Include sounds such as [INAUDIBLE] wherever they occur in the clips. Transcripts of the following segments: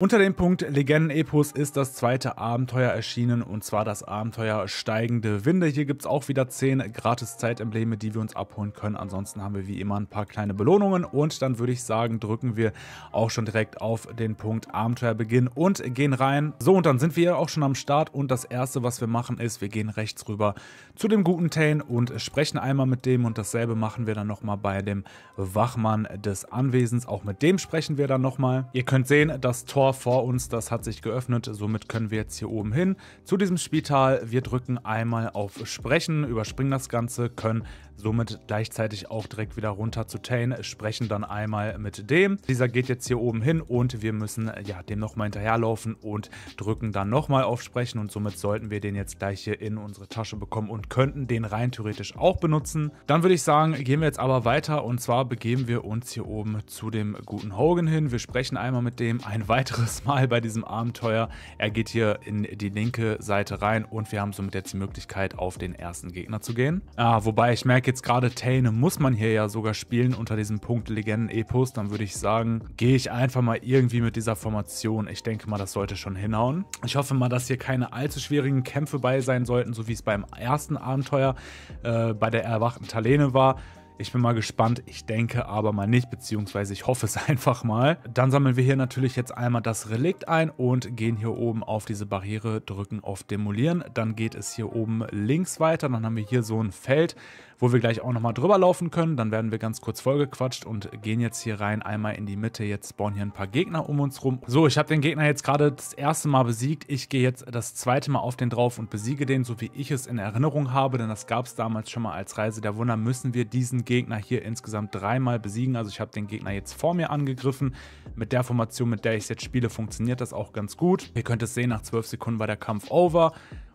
Unter dem Punkt legenden Legendenepos ist das zweite Abenteuer erschienen und zwar das Abenteuer Steigende Winde. Hier gibt es auch wieder 10 gratis Zeitembleme, die wir uns abholen können. Ansonsten haben wir wie immer ein paar kleine Belohnungen und dann würde ich sagen, drücken wir auch schon direkt auf den Punkt Abenteuerbeginn und gehen rein. So und dann sind wir auch schon am Start und das erste, was wir machen ist, wir gehen rechts rüber zu dem guten Tane und sprechen einmal mit dem und dasselbe machen wir dann nochmal bei dem Wachmann des Anwesens. Auch mit dem sprechen wir dann nochmal. Ihr könnt sehen, das Tor Tor vor uns, das hat sich geöffnet. Somit können wir jetzt hier oben hin zu diesem Spital. Wir drücken einmal auf Sprechen, überspringen das Ganze, können somit gleichzeitig auch direkt wieder runter zu Tane, sprechen dann einmal mit dem. Dieser geht jetzt hier oben hin und wir müssen ja dem nochmal hinterherlaufen und drücken dann nochmal auf Sprechen und somit sollten wir den jetzt gleich hier in unsere Tasche bekommen und könnten den rein theoretisch auch benutzen. Dann würde ich sagen, gehen wir jetzt aber weiter und zwar begeben wir uns hier oben zu dem guten Hogan hin. Wir sprechen einmal mit dem ein weiteres [LAUGHS] Mal bei diesem Abenteuer. Er geht hier in die linke Seite rein und wir haben somit jetzt die Möglichkeit auf den ersten Gegner zu gehen. Ah, wobei ich merke, jetzt gerade Tane muss man hier ja sogar spielen unter diesem Punkt Legenden-Epos, dann würde ich sagen, gehe ich einfach mal irgendwie mit dieser Formation. Ich denke mal, das sollte schon hinhauen. Ich hoffe mal, dass hier keine allzu schwierigen Kämpfe bei sein sollten, so wie es beim ersten Abenteuer äh, bei der erwachten Talene war. Ich bin mal gespannt, ich denke aber mal nicht, beziehungsweise ich hoffe es [LAUGHS] einfach mal. Dann sammeln wir hier natürlich jetzt einmal das Relikt ein und gehen hier oben auf diese Barriere, drücken auf Demolieren. Dann geht es hier oben links weiter, dann haben wir hier so ein Feld, wo wir gleich auch nochmal drüber laufen können. Dann werden wir ganz kurz vollgequatscht und gehen jetzt hier rein, einmal in die Mitte. Jetzt spawnen hier ein paar Gegner um uns rum. So, ich habe den Gegner jetzt gerade das erste Mal besiegt. Ich gehe jetzt das zweite Mal auf den drauf und besiege den, so wie ich es in Erinnerung habe, denn das gab es damals schon mal als Reise der Wunder, müssen wir diesen Gegner Gegner hier insgesamt dreimal besiegen. Also ich habe den Gegner jetzt vor mir angegriffen. Mit der Formation, mit der ich jetzt spiele, funktioniert das auch ganz gut. Ihr könnt es sehen, nach 12 Sekunden war der Kampf over.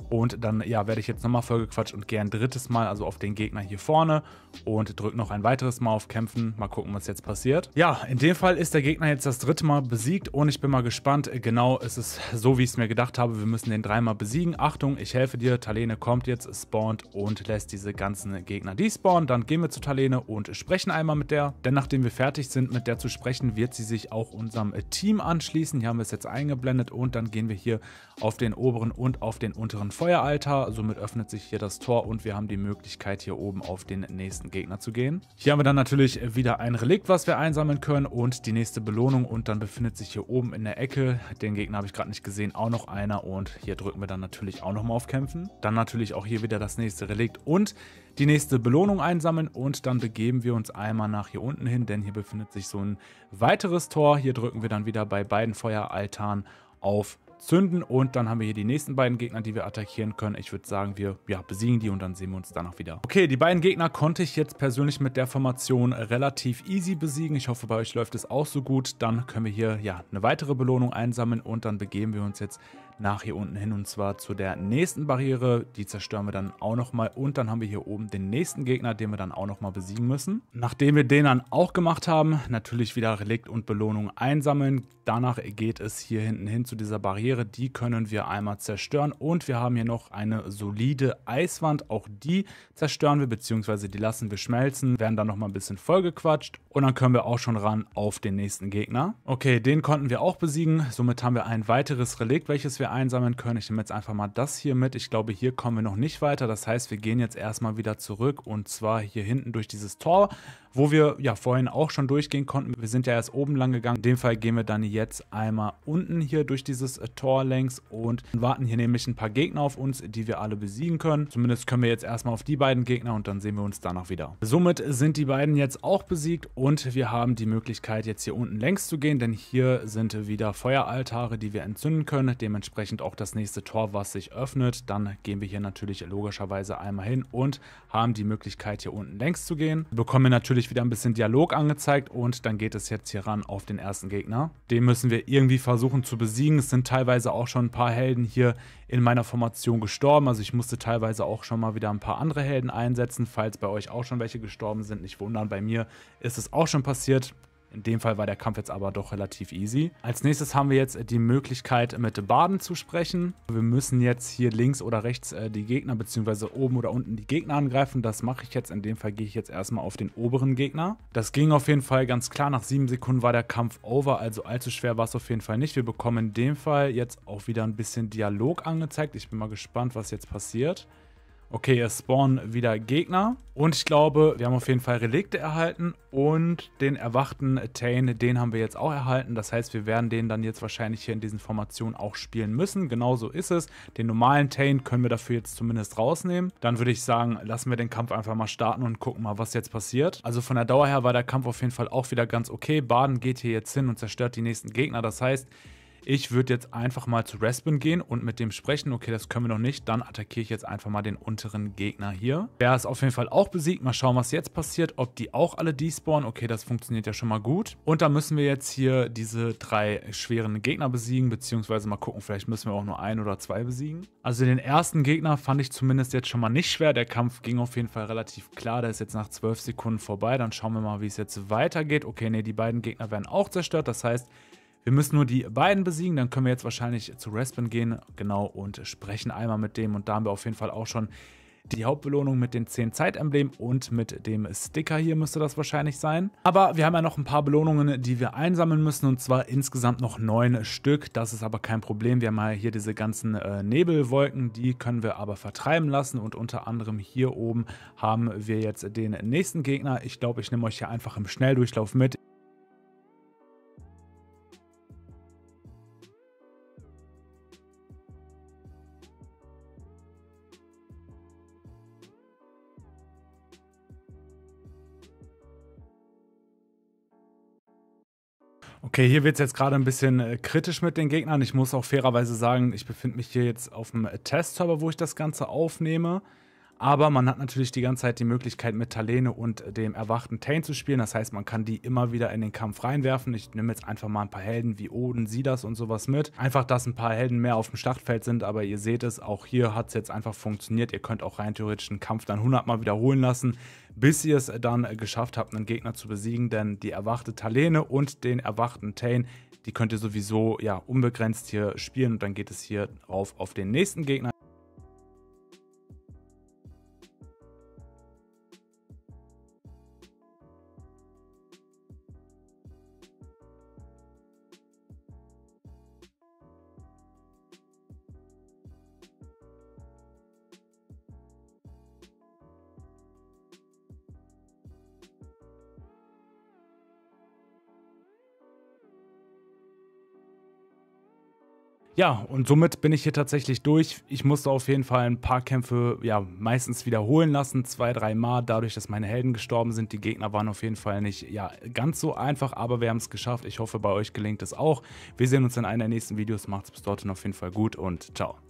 Und dann ja, werde ich jetzt nochmal vollgequatscht und gehe ein drittes Mal also auf den Gegner hier vorne und drücke noch ein weiteres Mal auf Kämpfen. Mal gucken, was jetzt passiert. Ja, in dem Fall ist der Gegner jetzt das dritte Mal besiegt und ich bin mal gespannt. Genau, es ist so, wie ich es mir gedacht habe. Wir müssen den dreimal besiegen. Achtung, ich helfe dir. Talene kommt jetzt, spawnt und lässt diese ganzen Gegner despawnen. Dann gehen wir zu Talene und sprechen einmal mit der. Denn nachdem wir fertig sind, mit der zu sprechen, wird sie sich auch unserem Team anschließen. Hier haben wir es jetzt eingeblendet und dann gehen wir hier auf den oberen und auf den unteren Feueralter. Somit öffnet sich hier das Tor und wir haben die Möglichkeit, hier oben auf den nächsten Gegner zu gehen. Hier haben wir dann natürlich wieder ein Relikt, was wir einsammeln können und die nächste Belohnung. Und dann befindet sich hier oben in der Ecke, den Gegner habe ich gerade nicht gesehen, auch noch einer. Und hier drücken wir dann natürlich auch nochmal auf Kämpfen. Dann natürlich auch hier wieder das nächste Relikt und die nächste Belohnung einsammeln und dann begeben wir uns einmal nach hier unten hin, denn hier befindet sich so ein weiteres Tor. Hier drücken wir dann wieder bei beiden Feueraltaren auf zünden. Und dann haben wir hier die nächsten beiden Gegner, die wir attackieren können. Ich würde sagen, wir ja, besiegen die und dann sehen wir uns danach wieder. Okay, die beiden Gegner konnte ich jetzt persönlich mit der Formation relativ easy besiegen. Ich hoffe, bei euch läuft es auch so gut. Dann können wir hier ja eine weitere Belohnung einsammeln und dann begeben wir uns jetzt nach hier unten hin und zwar zu der nächsten Barriere. Die zerstören wir dann auch nochmal und dann haben wir hier oben den nächsten Gegner, den wir dann auch nochmal besiegen müssen. Nachdem wir den dann auch gemacht haben, natürlich wieder Relikt und Belohnung einsammeln. Danach geht es hier hinten hin zu dieser Barriere Barriere, die können wir einmal zerstören. Und wir haben hier noch eine solide Eiswand, auch die zerstören wir, beziehungsweise die lassen wir schmelzen, werden dann nochmal ein bisschen vollgequatscht und dann können wir auch schon ran auf den nächsten Gegner. Okay, den konnten wir auch besiegen, somit haben wir ein weiteres Relikt, welches wir einsammeln können. Ich nehme jetzt einfach mal das hier mit, ich glaube hier kommen wir noch nicht weiter, das heißt wir gehen jetzt erstmal wieder zurück und zwar hier hinten durch dieses Tor wo wir ja vorhin auch schon durchgehen konnten. Wir sind ja erst oben lang gegangen. In dem Fall gehen wir dann jetzt einmal unten hier durch dieses äh, Tor längs und warten hier nämlich ein paar Gegner auf uns, die wir alle besiegen können. Zumindest können wir jetzt erstmal auf die beiden Gegner und dann sehen wir uns danach wieder. Somit sind die beiden jetzt auch besiegt und wir haben die Möglichkeit jetzt hier unten längs zu gehen, denn hier sind wieder Feueraltare, die wir entzünden können. Dementsprechend auch das nächste Tor, was sich öffnet. Dann gehen wir hier natürlich logischerweise einmal hin und haben die Möglichkeit hier unten längs zu gehen. Wir bekommen natürlich natürlich wieder ein bisschen Dialog angezeigt und dann geht es jetzt hier ran auf den ersten Gegner. Den müssen wir irgendwie versuchen zu besiegen. Es sind teilweise auch schon ein paar Helden hier in meiner Formation gestorben. Also ich musste teilweise auch schon mal wieder ein paar andere Helden einsetzen. Falls bei euch auch schon welche gestorben sind, nicht wundern, bei mir ist es auch schon passiert. In dem Fall war der Kampf jetzt aber doch relativ easy. Als nächstes haben wir jetzt äh, die Möglichkeit, mit Baden zu sprechen. Wir müssen jetzt hier links oder rechts äh, die Gegner, beziehungsweise oben oder unten die Gegner angreifen. Das mache ich jetzt. In dem Fall gehe ich jetzt erstmal auf den oberen Gegner. Das ging auf jeden Fall ganz klar. Nach sieben Sekunden war der Kampf over, also allzu schwer war es auf jeden Fall nicht. Wir bekommen in dem Fall jetzt auch wieder ein bisschen Dialog angezeigt. Ich bin mal gespannt, was jetzt passiert. Okay, es spawnen wieder Gegner. Und ich glaube, wir haben auf jeden Fall Relikte erhalten und den erwachten Tane, den haben wir jetzt auch erhalten. Das heißt, wir werden den dann jetzt wahrscheinlich hier in diesen Formationen auch spielen müssen. Genauso ist es. Den normalen Tane können wir dafür jetzt zumindest rausnehmen. Dann würde ich sagen, lassen wir den Kampf einfach mal starten und gucken mal, was jetzt passiert. Also von der Dauer her war der Kampf auf jeden Fall auch wieder ganz okay. Baden geht hier jetzt hin und zerstört die nächsten Gegner. Das heißt, ich würde jetzt einfach mal zu Respin gehen und mit dem sprechen. Okay, das können wir noch nicht. Dann attackiere ich jetzt einfach mal den unteren Gegner hier. Der ist auf jeden Fall auch besiegt. Mal schauen, was jetzt passiert. Ob die auch alle despawnen. Okay, das funktioniert ja schon mal gut. Und dann müssen wir jetzt hier diese drei schweren Gegner besiegen. Beziehungsweise mal gucken, vielleicht müssen wir auch nur ein oder zwei besiegen. Also den ersten Gegner fand ich zumindest jetzt schon mal nicht schwer. Der Kampf ging auf jeden Fall relativ klar. Der ist jetzt nach zwölf Sekunden vorbei. Dann schauen wir mal, wie es jetzt weitergeht. Okay, nee, die beiden Gegner werden auch zerstört. Das heißt, wir müssen nur die beiden besiegen, dann können wir jetzt wahrscheinlich zu Respin gehen, genau, und sprechen einmal mit dem. Und da haben wir auf jeden Fall auch schon die Hauptbelohnung mit den 10 Zeitemblemen und mit dem Sticker hier müsste das wahrscheinlich sein. Aber wir haben ja noch ein paar Belohnungen, die wir einsammeln müssen und zwar insgesamt noch 9 Stück. Das ist aber kein Problem. Wir haben ja hier diese ganzen äh, Nebelwolken, die können wir aber vertreiben lassen und unter anderem hier oben haben wir jetzt den nächsten Gegner. Ich glaube, ich nehme euch hier einfach im Schnelldurchlauf mit. Okay, hier wird es jetzt gerade ein bisschen äh, kritisch mit den Gegnern. Ich muss auch fairerweise sagen, ich befinde mich hier jetzt auf dem äh, Test-Server, wo ich das Ganze aufnehme. Aber man hat natürlich die ganze Zeit die Möglichkeit, mit Talene und dem erwachten Tain zu spielen. Das heißt, man kann die immer wieder in den Kampf reinwerfen. Ich nehme jetzt einfach mal ein paar Helden wie Oden, Sidas und sowas mit. Einfach, dass ein paar Helden mehr auf dem Schlachtfeld sind, aber ihr seht es, auch hier hat es jetzt einfach funktioniert. Ihr könnt auch rein theoretisch einen Kampf dann 100 Mal wiederholen lassen, bis ihr es dann geschafft habt, einen Gegner zu besiegen, denn die erwachte Talene und den erwachten Tain, die könnt ihr sowieso ja unbegrenzt hier spielen und dann geht es hier auf, auf den nächsten Gegner. Ja, und somit bin ich hier tatsächlich durch. Ich musste auf jeden Fall ein paar Kämpfe ja meistens wiederholen lassen, zwei, drei Mal. Dadurch, dass meine Helden gestorben sind, die Gegner waren auf jeden Fall nicht ja, ganz so einfach, aber wir haben es geschafft. Ich hoffe, bei euch gelingt es auch. Wir sehen uns in einem der nächsten Videos. Macht's bis dorthin auf jeden Fall gut und ciao.